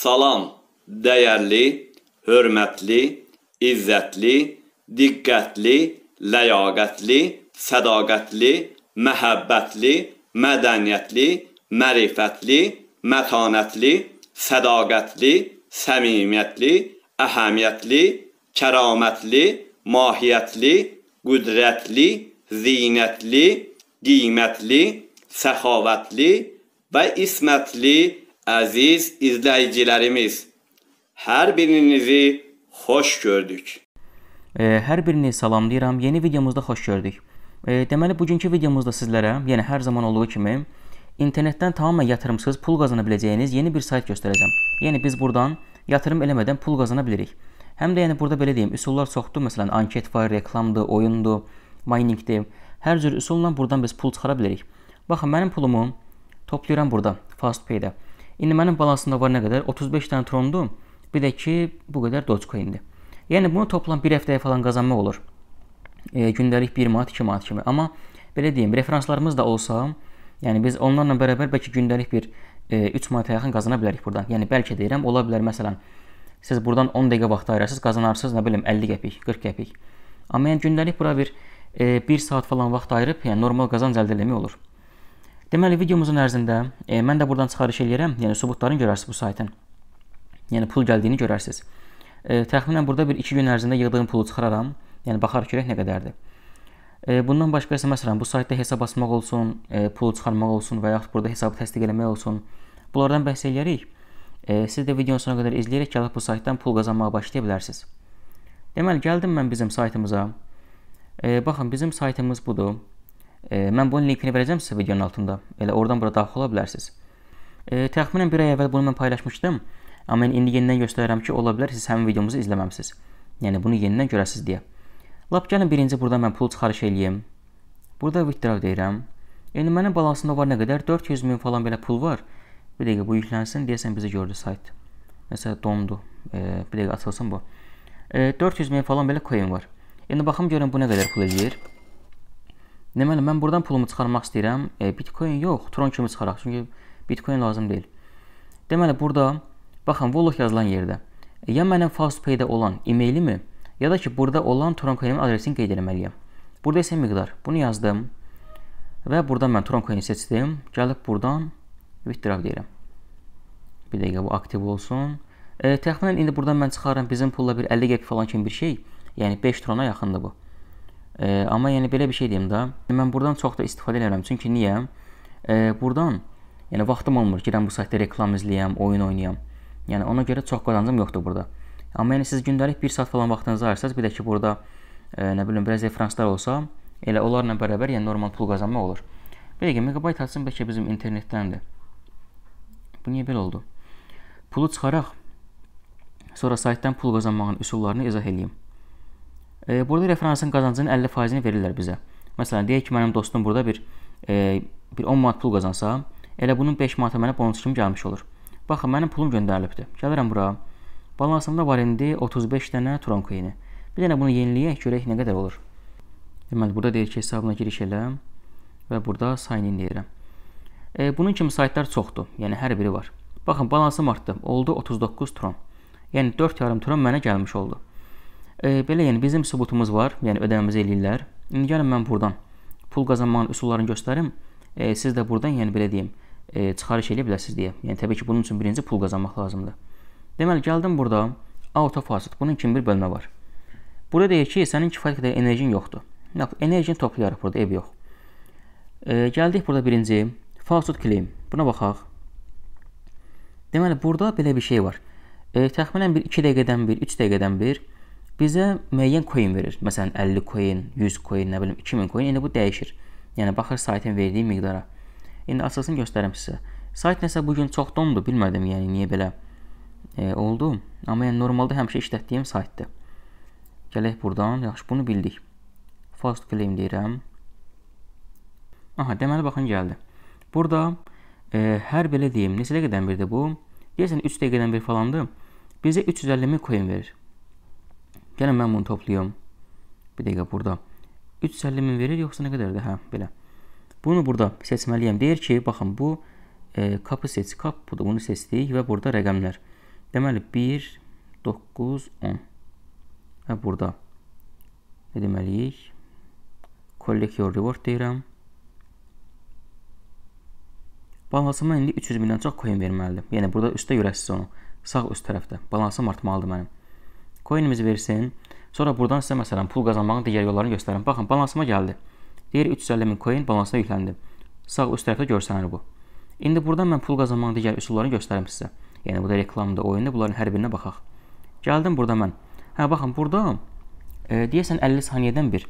Salam, dəyərli, hörmətli, izzətli, diqqətli, ləyaqətli, sədaqətli, məhəbbətli, mədəniyyətli, mərifətli, mətanətli, sədaqətli, səmimiyyətli, əhəmiyyətli, kəramətli, mahiyyətli, qüdrətli, zinətli, qiymətli, səxavətli və ismetli. Əziz izləyicilərimiz, hər birinizi xoş gördük. E, hər birini salamlayıram. Yeni videomuzda xoş gördük. E, deməli, bugünkü videomuzda sizlərə, yəni hər zaman olduğu kimi, internetdən tamamilə yatırımsız pul qazana biləcəyiniz yeni bir sayt göstərəcəm. Yəni, biz buradan yatırım eləmədən pul qazana bilirik. Həm də yəni burada belə deyim, üsullar çoxdur. Məsələn, anket var, reklamdır, oyundur, miningdir. Hər cür üsulla buradan biz pul çıxara bilirik. Baxın, mənim pulumu toplayıram burada, FastPay-də. İndi mənim balansımda var nə qədər? 35 dənə trondur. Bir də ki, bu qədər Dogecoin-dir. Yəni bunu toplam 1 həftəyə falan qazanmaq olur. E, gündəlik 1 manat, 2 manat kimi. Amma belə deyim, referanslarımız da olsa, yəni biz onlarla bərabər bəlkə gündəlik bir e, 3 manata yaxın qazana bilərik burdan. Yəni bəlkə deyirəm, ola bilər məsələn siz burdan 10 dəqiqə vaxt ayırırsınız, qazanarsınız nə bilim 50 qəpik, 40 qəpik. Amma yəni gündəlik bura bir e, 1 saat falan vaxt ayırıb, yəni normal qazanc əldə etmək olur. Deməli, videomuzun ərzində e, mən də buradan çıxarış eləyirəm, yəni sübutlarını görərsiniz bu saytın. Yəni pul gəldiyini görərsiniz. E, təxminən burada bir 2 gün ərzində yığdığım pulu çıxararam. Yəni baxarıq görək nə qədərdir. E, bundan başqa isə məsələn bu saytda hesab açmaq olsun, e, pul çıxarmaq olsun və yaxud burada hesabı təsdiq eləmək olsun. Bunlardan bəhs eləyirik. E, siz də videonun sonuna qədər izləyərək gəlib bu saytdan pul qazanmağa başlaya bilərsiniz. Deməli gəldim mən bizim saytımıza. E, baxın bizim saytımız budur. E, mən bunun linkini verəcəm sizə videonun altında. Elə oradan bura daxil ola bilərsiniz. E, təxminən bir ay əvvəl bunu mən paylaşmışdım. Amma indi yenidən göstərirəm ki, ola bilər siz həmin videomuzu izləməmsiniz. Yəni bunu yenidən görəsiz deyə. Lap gəlin birinci burada mən pul çıxarış eləyim. Burada withdraw deyirəm. Yəni mənim balansımda var nə qədər? 400 min falan belə pul var. Bir dəqiqə bu yüklənsin, deyəsən bizi gördü sayt. Məsələn, dondu. E, bir dəqiqə açılsın bu. E, 400 min falan belə coin var. Yəni baxım görün bu nə qədər pul eləyir. Deməli, mən buradan pulumu çıxarmaq istəyirəm. E, Bitcoin yox, Tron kimi çıxaraq. Çünki Bitcoin lazım deyil. Deməli, burada baxın, Volux yazılan yerdə e, ya mənim FastPay-də olan e-mailimi, ya da ki, burada olan Tron Coin-in adresini qeyd etməliyəm. Burada isə miqdar. Bunu yazdım. Və buradan mən Tron Coin-i seçdim. Gəlib buradan withdraw deyirəm. Bir dəqiqə bu aktiv olsun. E, təxminən indi buradan mən çıxarıram bizim pulla bir 50 qəpik falan kimi bir şey. Yəni 5 trona yaxındır bu. E, amma yəni belə bir şey deyim də. Mən burdan çox da istifadə edirəm. Çünki niyə? E, burdan yəni vaxtım olmur ki, bu saytda reklam izləyəm, oyun oynayam. Yəni ona görə çox qazancım yoxdur burada. Amma yəni siz gündəlik 1 saat falan vaxtınızı ayırsaz, bir də ki burada e, nə bilim biraz referanslar olsa, elə onlarla bərabər yəni normal pul qazanmaq olur. Belə ki, megabayt açsın bəlkə bizim internetdəndir. Bu niyə belə oldu? Pulu çıxaraq sonra saytdan pul qazanmağın üsullarını izah edeyim. E, burada referansın qazancının 50%-ni verirlər bizə. Məsələn, deyək ki, mənim dostum burada bir e, bir 10 manat pul qazansa, elə bunun 5 manatı mənə bonus kimi gəlmiş olur. Baxın, mənim pulum göndərilibdi. Gəlirəm bura. Balansımda var indi 35 dənə tron coin-i. Bir dənə bunu yeniləyək, görək nə qədər olur. Deməli, burada deyir ki, hesabına giriş elə və burada sign in deyirəm. E, bunun kimi saytlar çoxdur. Yəni hər biri var. Baxın, balansım artdı. Oldu 39 tron. Yəni 4.5 tron mənə gəlmiş oldu. E, belə yəni bizim sübutumuz var, yəni ödəməmizi eləyirlər. İndi gəlin mən buradan pul qazanmağın üsullarını göstərim. E, siz də buradan yəni belə deyim, e, çıxarış eləyə bilərsiniz deyə. Yəni təbii ki, bunun üçün birinci pul qazanmaq lazımdır. Deməli gəldim burada auto fasit. Bunun kimi bir bölmə var. Burada deyir ki, sənin kifayət qədər enerjin yoxdur. Enerjini toplayarıq burada, ev yox. E, gəldik burada birinci falsut claim. Buna baxaq. Deməli burada belə bir şey var. E, təxminən bir 2 dəqiqədən bir, 3 dəqiqədən bir bizə müəyyən coin verir. Məsələn, 50 coin, 100 coin, nə bilim 2000 coin. İndi bu dəyişir. Yəni baxır saytın verdiyi miqdara. İndi açılsın göstərim sizə. Sayt nəsə bu gün çox dondu, bilmədim, yəni niyə belə e, oldu. Amma yəni normalda həmişə işlətdiyim saytdır. Gələk burdan. Yaxşı, bunu bildik. Fast claim deyirəm. Aha, deməli baxın gəldi. Burada e, hər belə deyim, neçə dəqiqədən birdir bu? Deyəsən 3 dəqiqədən bir falandır. Bizə 350 min coin verir. Gəlin mən bunu toplayım. Bir dəqiqə burada. 350 min verir, yoxsa nə qədərdir? Hə, belə. Bunu burada seçməliyəm. Deyir ki, baxın, bu e, kapı seç, kap budur. Bunu seçdik və burada rəqəmlər. Deməli, 1, 9, 10. Və burada nə deməliyik? Collect your reward deyirəm. Balansıma indi 300 mindən çox coin verməlidir. Yəni, burada üstdə yürəsiz onu. Sağ üst tərəfdə. Balansım artmalıdır mənim. Coinimizi versin. Sonra buradan sizə məsələn pul qazanmağın digər yollarını göstərim. Baxın, balansıma gəldi. Deyir 350 min coin balansına yükləndi. Sağ üst tərəfdə görsənir bu. İndi buradan mən pul qazanmağın digər üsullarını göstərim sizə. Yəni bu da reklamda, oyunda bunların hər birinə baxaq. Gəldim burada mən. Hə baxın, burada e, deyəsən 50 saniyədən bir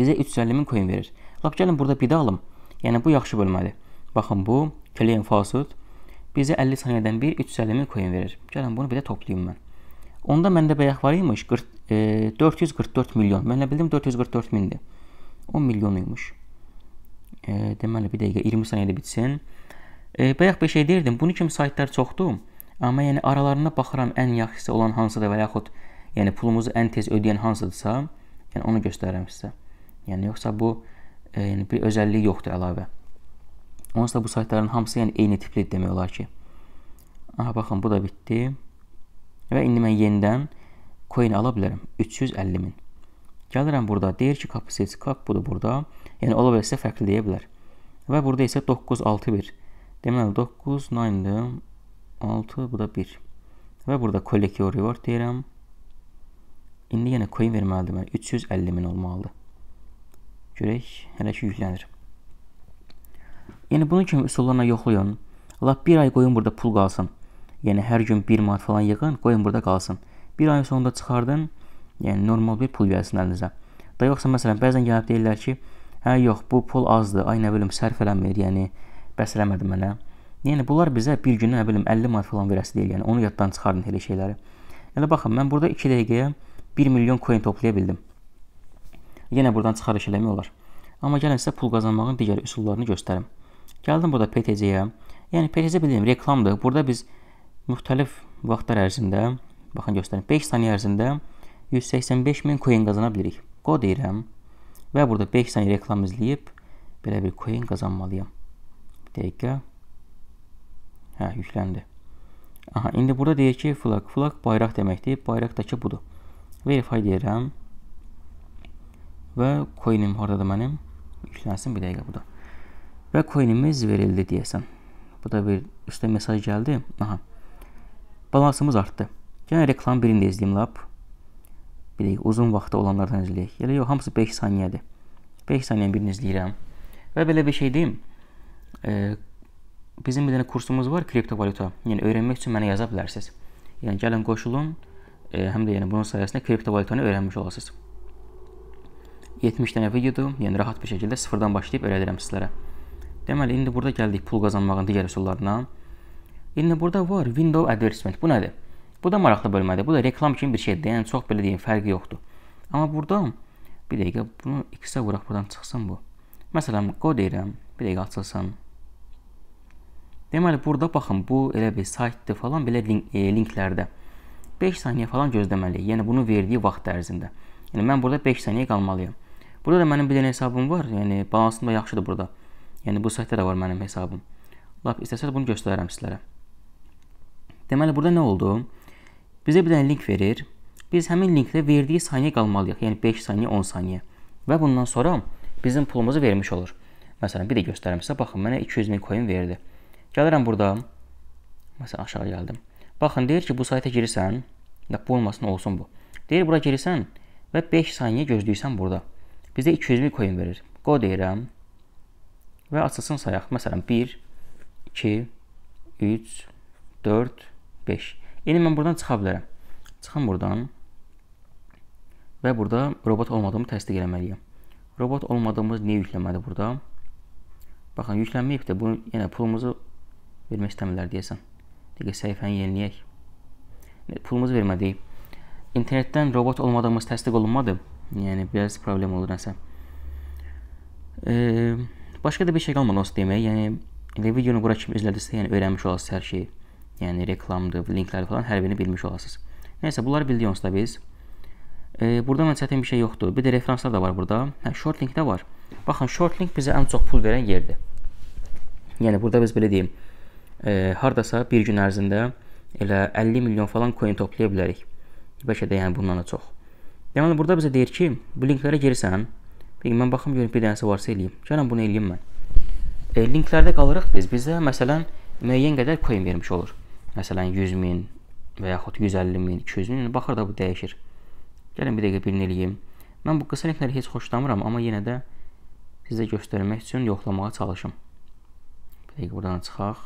bizə 350 min coin verir. Lap gəlin burada bir də alım. Yəni bu yaxşı bölməli. Baxın bu Claim Falsehood bizə 50 saniyədən bir 350 min coin verir. Gəlin bunu bir də toplayım mən. Onda məndə bayaq var imiş 40, e, 444 milyon. Mən bildim 444 mindir. 10 milyon imiş. E, deməli, bir dəqiqə 20 saniyədə bitsin. E, bayaq bir şey deyirdim. Bunu kimi saytlar çoxdur. Amma yəni aralarına baxıram ən yaxşısı olan hansıdır və yaxud yəni pulumuzu ən tez ödəyən hansıdırsa, yəni onu göstərirəm sizə. Yəni yoxsa bu e, yəni bir özəlliyi yoxdur əlavə. Onsuz da bu saytların hamısı yəni eyni tipli demək olar ki. Aha baxın bu da bitdi. Və indi mən yenidən coin ala bilərəm. 350 min. Gəlirəm burada. Deyir ki, kapı seç. Kap budur burada. Yəni, ola bilərsə fərqli deyə bilər. Və burada isə 961. Deməli, 9, 9-dır. 6, bu da 1. Və burada collect your reward deyirəm. İndi yenə coin verməlidir mənə. 350 min olmalıdır. Görək, hələ ki yüklənir. Yəni, bunun kimi üsullarla yoxlayın. Lab bir ay qoyun burada pul qalsın. Yəni hər gün 1 manat falan yığın, qoyun burada qalsın. Bir ayın sonunda çıxardın, yəni normal bir pul gəlsin əlinizə. Da yoxsa məsələn bəzən gəlib deyirlər ki, hə yox, bu pul azdır, ay nə bilim sərf eləmir, yəni bəs eləmədi mənə. Yəni bunlar bizə bir günə nə bilim 50 manat falan verəsi deyil, yəni onu yaddan çıxardın elə şeyləri. Elə baxın, mən burada 2 dəqiqəyə 1 milyon coin toplaya bildim. Yenə buradan çıxarış eləmək olar. Amma gəlin sizə pul qazanmağın digər üsullarını göstərim. Gəldim burada PTC-yə. Yəni PTC bildiyim reklamdır. Burada biz müxtəlif vaxtlar ərzində, baxın göstərin, 5 saniyə ərzində 185 min coin qazana bilirik. Qo deyirəm və burada 5 saniyə reklam izləyib belə bir coin qazanmalıyam. Bir dəqiqə. Hə, yükləndi. Aha, indi burada deyir ki, flag, flag bayraq deməkdir. Bayraqdakı budur. Verify deyirəm. Və coinim hardadır mənim? Yüklənsin bir dəqiqə burada. Və coinimiz verildi deyəsən. Bu da bir üstə mesaj gəldi. Aha. Balansımız artdı. Yenə reklam birində izləyim lap. Bilik, uzun vaxtda olanlardan izləyək. Elə yox, hamısı 5 saniyədir. 5 saniyənin birini izləyirəm. Və belə bir şey deyim. E, bizim bir dənə kursumuz var kriptovalyuta. Yəni öyrənmək üçün mənə yaza bilərsiniz. Yəni gəlin qoşulun. E, həm də yəni bunun sayəsində kriptovalyutanı öyrənmiş olasınız. 70 dənə videodur. Yəni rahat bir şəkildə sıfırdan başlayıb öyrədirəm sizlərə. Deməli indi burada gəldik pul qazanmağın digər üsullarına. Yəni burada var window advertisement. Bu nədir? Bu da maraqlı bölmədir. Bu da reklam kimi bir şeydir. Yəni çox belə deyim, fərqi yoxdur. Amma burada bir dəqiqə bunu x-ə vuraq buradan çıxsın bu. Məsələn, qo deyirəm. Bir dəqiqə açılsın. Deməli burada baxın, bu elə bir saytdır falan belə link, e, linklərdə. 5 saniyə falan gözləməliyik. Yəni bunu verdiyi vaxt ərzində. Yəni mən burada 5 saniyə qalmalıyam. Burada da mənim bir dənə hesabım var. Yəni balansım da yaxşıdır burada. Yəni bu saytda da var mənim hesabım. Lap istəsəz bunu göstərərəm sizlərə. Deməli, burada nə oldu? Bizə bir dənə link verir. Biz həmin linkdə verdiyi saniyə qalmalıyıq. Yəni 5 saniyə, 10 saniyə. Və bundan sonra bizim pulumuzu vermiş olur. Məsələn, bir də göstərim sizə. Baxın, mənə 200 min coin verdi. Gəlirəm burada. Məsələn, aşağı gəldim. Baxın, deyir ki, bu sayta girirsən. Bu olmasın, olsun bu. Deyir, bura girirsən və 5 saniyə gözləyirsən burada. Bizə 200 min coin verir. Go deyirəm. Və açılsın sayaq. Məsələn, 1, 2, 3, 4, 5. Yəni, mən buradan çıxa bilərəm. Çıxam buradan və burada robot olmadığımı təsdiq eləməliyəm. Robot olmadığımız niyə yükləməli burada? Baxın, yüklənməyib də, bunu, yəni pulumuzu vermək istəmirlər deyəsən. Dəqiq, səhifəni yeniləyək. Pulumuzu vermədik. İnternetdən robot olmadığımız təsdiq olunmadı. Yəni, biraz problem olur nəsə. Ee, başqa da bir şey qalmadı, nasıl demək. Yəni, videonu bura kimi izlədirsə, yəni öyrənmiş olasınız hər şeyi yəni reklamdır, linklər falan hər birini bilmiş olasınız. Nəysə, bunları bildik onsuz da biz. E, burada mən çətin bir şey yoxdur. Bir də referanslar da var burada. Hə, short link də var. Baxın, short link bizə ən çox pul verən yerdir. Yəni burada biz belə deyim, e, hardasa bir gün ərzində elə 50 milyon falan coin toplaya bilərik. Bəlkə də yəni bundan da çox. Deməli yəni burada bizə deyir ki, bu linklərə girsən. Peki mən baxım görüm bir dənəsi varsa eləyim. Gəlin bunu eləyim mən. E, linklərdə qalırıq biz. Bizə məsələn müəyyən qədər coin vermiş olur məsələn 100 min və yaxud 150 min, 200 min, yəni baxır da bu dəyişir. Gəlin bir dəqiqə birini eləyim. Mən bu qısa linkləri heç xoşlamıram, amma yenə də sizə göstərmək üçün yoxlamağa çalışım. Bir dəqiqə buradan çıxaq.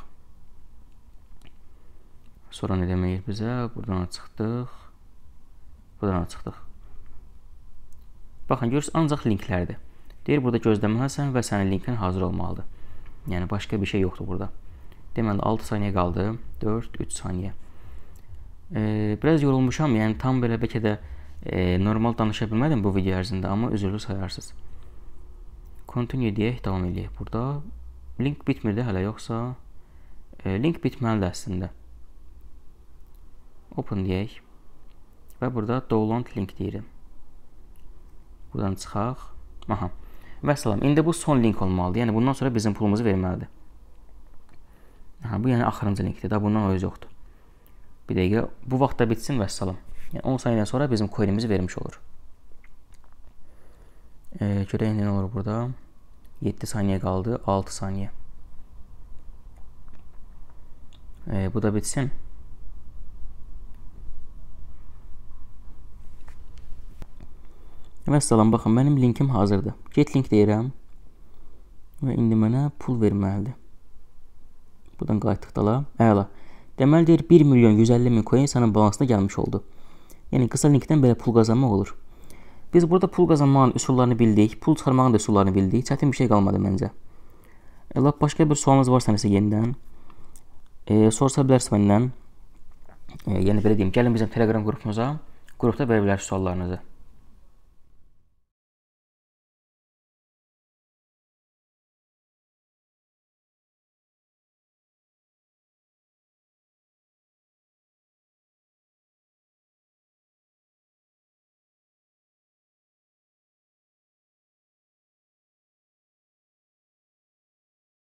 Sonra nə deməyir bizə? Buradan çıxdıq. Buradan çıxdıq. Baxın, görürsünüz, ancaq linklərdir. Deyir, burada gözləməlisən və sənin linkin hazır olmalıdır. Yəni, başqa bir şey yoxdur burada. Deməli 6 saniyə qaldı. 4 3 saniyə. E, biraz yorulmuşam, yəni tam belə bəlkə də e, normal danışa bilmədim bu video ərzində, amma üzrlü sayarsınız. Continue deyək, davam eləyək. Burada link bitmir də hələ yoxsa e, link bitməlidir əslində. Open deyək. Və burada download link deyirim. Buradan çıxaq. Aha. Və salam. İndi bu son link olmalıdır. Yəni bundan sonra bizim pulumuzu verməlidir. Hə, bu yəni axırıncı linkdir da, bundan oyuz yoxdur. Bir dəqiqə, bu vaxtda bitsin və salam. Yəni 10 saniyə sonra bizim coinimizi vermiş olur. E, görək nə olur burada. 7 saniyə qaldı, 6 saniyə. E, bu da bitsin. Və salam, baxın, mənim linkim hazırdır. Get link deyirəm. Və indi mənə pul verməlidir. Buradan qayıtdıq dala. Əla. Deməli deyir 1 milyon 150 min coin sənin balansına gəlmiş oldu. Yəni qısa linkdən belə pul qazanmaq olur. Biz burada pul qazanmağın üsullarını bildik, pul çıxarmağın da üsullarını bildik. Çətin bir şey qalmadı məncə. E, lap başqa bir sualınız varsa nəsə yenidən e, sorsa bilərsiniz məndən. E, yəni belə deyim, gəlin bizim Telegram qrupumuza. Qrupda verə bilərsiniz suallarınızı.